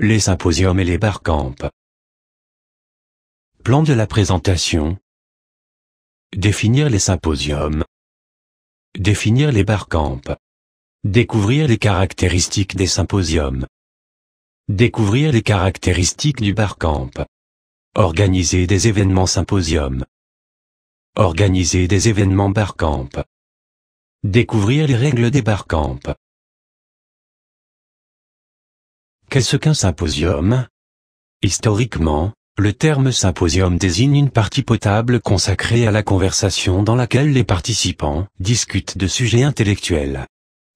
les symposiums et les barcamps. Plan de la présentation. Définir les symposiums. Définir les barcamps. Découvrir les caractéristiques des symposiums. Découvrir les caractéristiques du barcamp. Organiser des événements symposiums. Organiser des événements barcamp. Découvrir les règles des barcamps. Qu'est-ce qu'un symposium Historiquement, le terme symposium désigne une partie potable consacrée à la conversation dans laquelle les participants discutent de sujets intellectuels.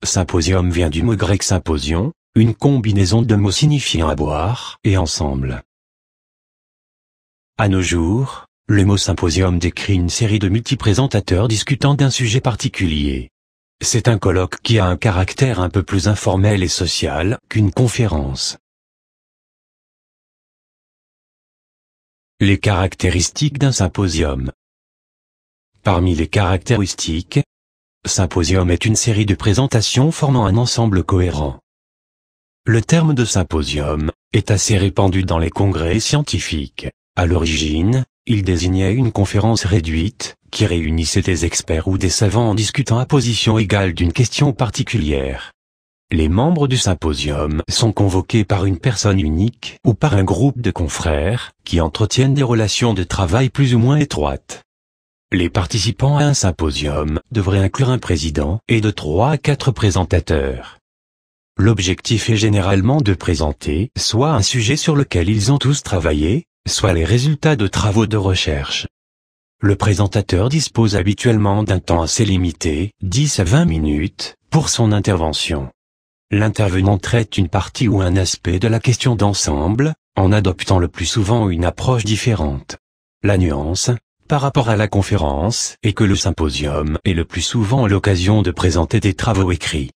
Symposium vient du mot grec symposion, une combinaison de mots signifiant à boire et ensemble. À nos jours, le mot symposium décrit une série de multi-présentateurs discutant d'un sujet particulier. C'est un colloque qui a un caractère un peu plus informel et social qu'une conférence. Les caractéristiques d'un symposium Parmi les caractéristiques, symposium est une série de présentations formant un ensemble cohérent. Le terme de symposium est assez répandu dans les congrès scientifiques. À l'origine, il désignait une conférence réduite, qui réunissait des experts ou des savants en discutant à position égale d'une question particulière. Les membres du symposium sont convoqués par une personne unique ou par un groupe de confrères qui entretiennent des relations de travail plus ou moins étroites. Les participants à un symposium devraient inclure un président et de trois à quatre présentateurs. L'objectif est généralement de présenter soit un sujet sur lequel ils ont tous travaillé, soit les résultats de travaux de recherche. Le présentateur dispose habituellement d'un temps assez limité, 10 à 20 minutes, pour son intervention. L'intervenant traite une partie ou un aspect de la question d'ensemble, en adoptant le plus souvent une approche différente. La nuance, par rapport à la conférence, est que le symposium est le plus souvent l'occasion de présenter des travaux écrits.